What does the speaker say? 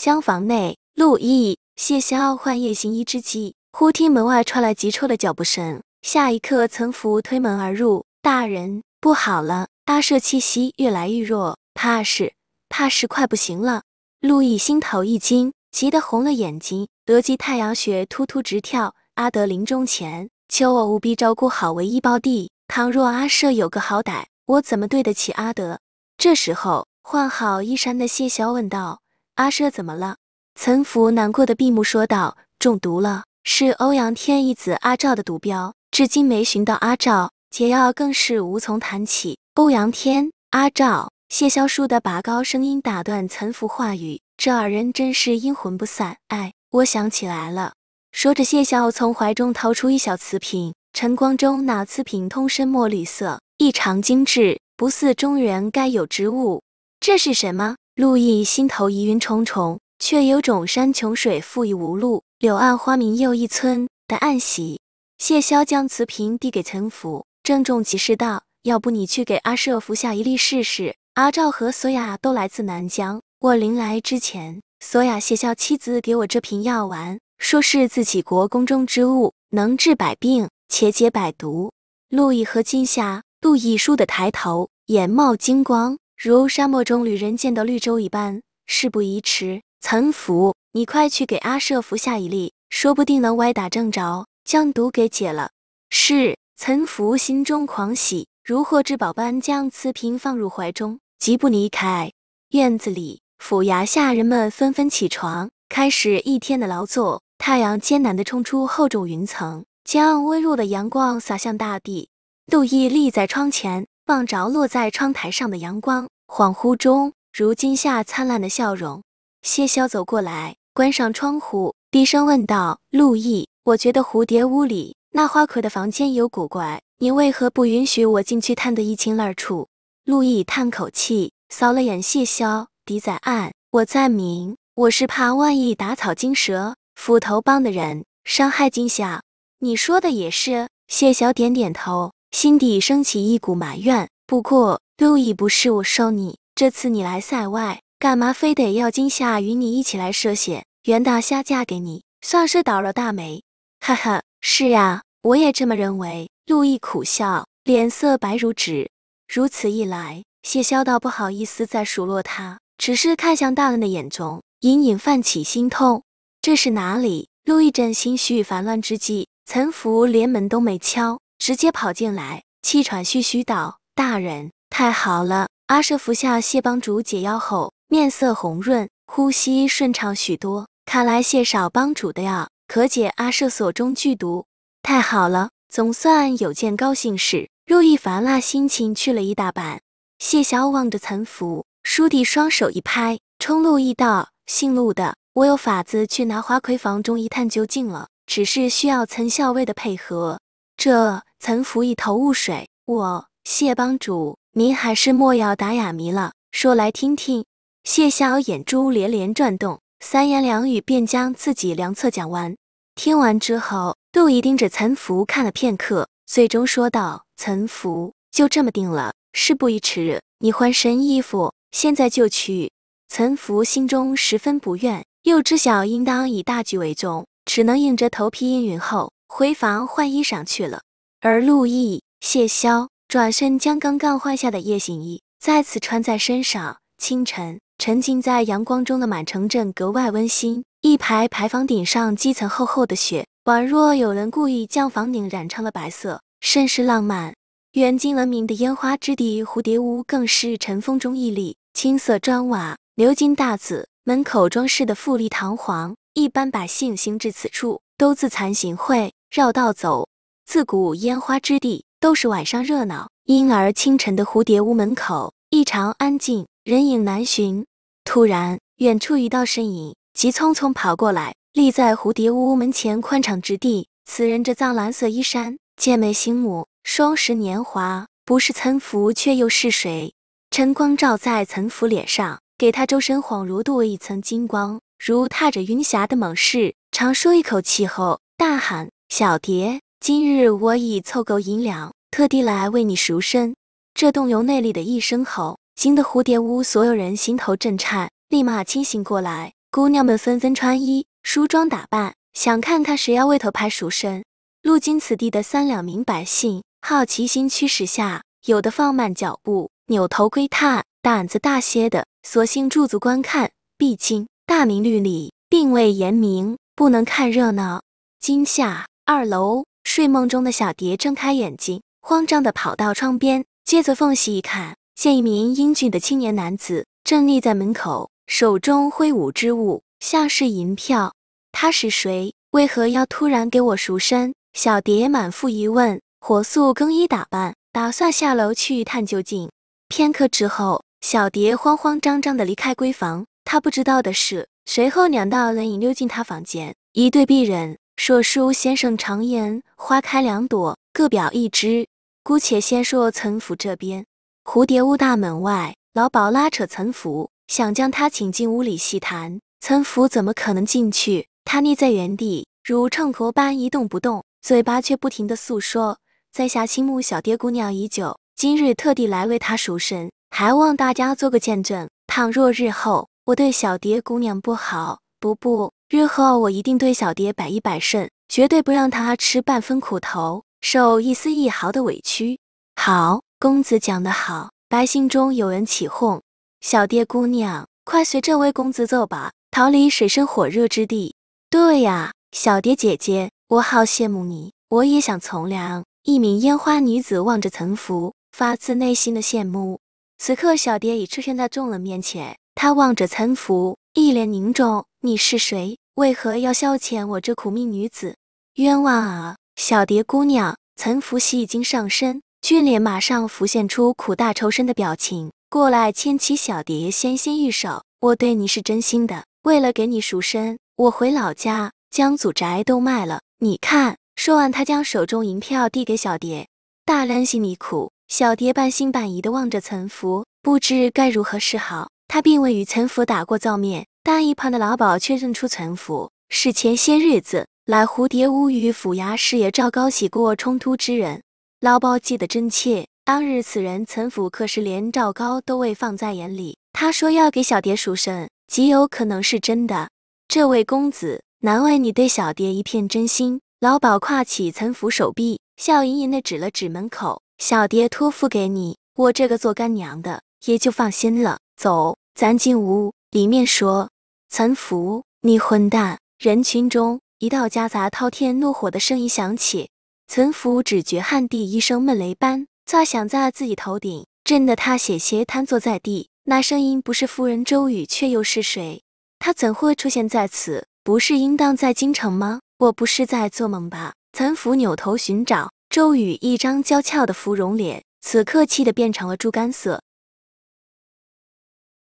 厢房内，陆毅、谢霄换夜行衣之际，忽听门外传来急促的脚步声。下一刻，岑福推门而入：“大人，不好了，阿舍气息越来越弱，怕是怕是快不行了。”陆毅心头一惊，急得红了眼睛，额及太阳穴突突直跳。阿德临终前求我务必照顾好唯一胞弟，倘若阿舍有个好歹，我怎么对得起阿德？这时候，换好衣衫的谢霄问道。阿舍怎么了？岑福难过的闭目说道：“中毒了，是欧阳天一子阿照的毒镖，至今没寻到阿照，解药更是无从谈起。”欧阳天、阿照、谢霄书的拔高声音打断岑福话语：“这二人真是阴魂不散，哎，我想起来了。”说着，谢霄从怀中掏出一小瓷瓶，晨光中，那瓷瓶通身墨绿色，异常精致，不似中原该有之物，这是什么？陆绎心头疑云重重，却有种山穷水复疑无路，柳暗花明又一村的暗喜。谢霄将瓷瓶递给岑福，郑重其事道：“要不你去给阿舍服下一粒试试？”阿照和索亚都来自南疆，我临来之前，索亚谢霄妻子给我这瓶药丸，说是自己国宫中之物，能治百病且解百毒。陆绎和金霞，陆毅倏地抬头，眼冒金光。如沙漠中旅人见到绿洲一般，事不宜迟，岑福，你快去给阿舍服下一粒，说不定能歪打正着，将毒给解了。是，岑福心中狂喜，如获至宝般将瓷瓶放入怀中，疾步离开。院子里，府衙下人们纷纷起床，开始一天的劳作。太阳艰难地冲出厚重云层，将微弱的阳光洒向大地。杜毅立在窗前。望着落在窗台上的阳光，恍惚中，如今夏灿烂的笑容。谢霄走过来，关上窗户，低声问道：“陆毅，我觉得蝴蝶屋里那花魁的房间有古怪，你为何不允许我进去探得一清二楚？”陆毅叹口气，扫了眼谢霄，：“敌在暗，我在明，我是怕万一打草惊蛇，斧头帮的人伤害惊吓。你说的也是。谢霄点点头。心底升起一股埋怨，不过陆毅不是我收你，这次你来塞外，干嘛非得要今夏与你一起来涉险？袁大虾嫁给你，算是倒了大霉。哈哈，是呀，我也这么认为。陆毅苦笑，脸色白如纸。如此一来，谢霄倒不好意思再数落他，只是看向大人的眼中，隐隐泛起心痛。这是哪里？陆毅正心绪烦乱之际，岑福连门都没敲。直接跑进来，气喘吁吁道：“大人，太好了！阿舍服下谢帮主解药后，面色红润，呼吸顺畅许多。看来谢少帮主的药可解阿舍所中剧毒，太好了，总算有件高兴事。陆易凡那心情去了一大半。”谢小望着岑福，倏地双手一拍，冲陆易道：“姓陆的，我有法子去拿花魁房中一探究竟了，只是需要岑校尉的配合。”这岑福一头雾水，我谢帮主，您还是莫要打哑谜了，说来听听。谢霄眼珠连连转动，三言两语便将自己良策讲完。听完之后，杜仪盯着岑福看了片刻，最终说道：“岑福，就这么定了。事不宜迟，你换身衣服，现在就去。”岑福心中十分不愿，又知晓应当以大局为重，只能硬着头皮应允后。回房换衣裳去了，而陆毅、谢霄转身将刚刚换下的夜行衣再次穿在身上。清晨，沉浸在阳光中的满城镇格外温馨，一排排房顶上积层厚厚的雪，宛若有人故意将房顶染成了白色，甚是浪漫。远近闻名的烟花之地蝴蝶屋更是尘封中屹立，青色砖瓦，鎏金大字，门口装饰的富丽堂皇，一般百姓行至此处都自惭形秽。绕道走，自古烟花之地都是晚上热闹，因而清晨的蝴蝶屋门口异常安静，人影难寻。突然，远处一道身影急匆匆跑过来，立在蝴蝶屋门前宽敞之地。此人着藏蓝色衣衫，剑眉星目，双十年华，不是岑福，却又是谁？晨光照在岑福脸上，给他周身恍如镀了一层金光，如踏着云霞的猛士。长舒一口气后，大喊。小蝶，今日我已凑够银两，特地来为你赎身。这洞由内里的一声吼，惊得蝴蝶屋所有人心头震颤，立马清醒过来。姑娘们纷纷穿衣梳妆打扮，想看看谁要为头拍赎身。路经此地的三两名百姓，好奇心驱使下，有的放慢脚步，扭头窥探；胆子大些的，索性驻足观看。毕竟大明律里并未言明，不能看热闹。今夏。二楼睡梦中的小蝶睁开眼睛，慌张地跑到窗边，借着缝隙一看，见一名英俊的青年男子正立在门口，手中挥舞之物像是银票。他是谁？为何要突然给我赎身？小蝶满腹疑问，火速更衣打扮，打算下楼去一探究竟。片刻之后，小蝶慌慌张张地离开闺房。她不知道的是，随后两道人影溜进她房间，一对璧人。说书先生常言，花开两朵，各表一枝。姑且先说岑府这边，蝴蝶屋大门外，老鸨拉扯岑府，想将他请进屋里细谈。岑府怎么可能进去？他立在原地，如秤砣般一动不动，嘴巴却不停地诉说：“在下倾慕小蝶姑娘已久，今日特地来为她赎身，还望大家做个见证。倘若日后我对小蝶姑娘不好，不不。”日后我一定对小蝶百依百顺，绝对不让她吃半分苦头，受一丝一毫的委屈。好，公子讲得好。白心中有人起哄：“小蝶姑娘，快随这位公子走吧，逃离水深火热之地。”对呀，小蝶姐姐，我好羡慕你，我也想从良。一名烟花女子望着岑福，发自内心的羡慕。此刻，小蝶已出现在众人面前，她望着岑福，一脸凝重。你是谁？为何要消遣我这苦命女子？冤枉啊！小蝶姑娘，岑福喜已经上身，俊脸马上浮现出苦大仇深的表情，过来牵起小蝶纤纤玉手。我对你是真心的，为了给你赎身，我回老家将祖宅都卖了。你看。说完，他将手中银票递给小蝶。大人心你苦。小蝶半信半疑地望着岑福，不知该如何是好。他并未与岑福打过照面。但一旁的老鸨却认出岑府是前些日子来蝴蝶屋与府衙侍爷赵高喜过冲突之人。老鸨记得真切，当日此人岑府可是连赵高都未放在眼里。他说要给小蝶赎身，极有可能是真的。这位公子，难为你对小蝶一片真心。老鸨挎起岑府手臂，笑吟吟地指了指门口：“小蝶托付给你，我这个做干娘的也就放心了。走，咱进屋里面说。”岑福，你混蛋！人群中一道夹杂滔天怒火的声音响起。岑福只觉旱地一声闷雷般砸响在自己头顶，震得他险些瘫坐在地。那声音不是夫人周雨，却又是谁？他怎会出现在此？不是应当在京城吗？我不是在做梦吧？岑福扭头寻找周雨，一张娇俏的芙蓉脸，此刻气得变成了猪肝色。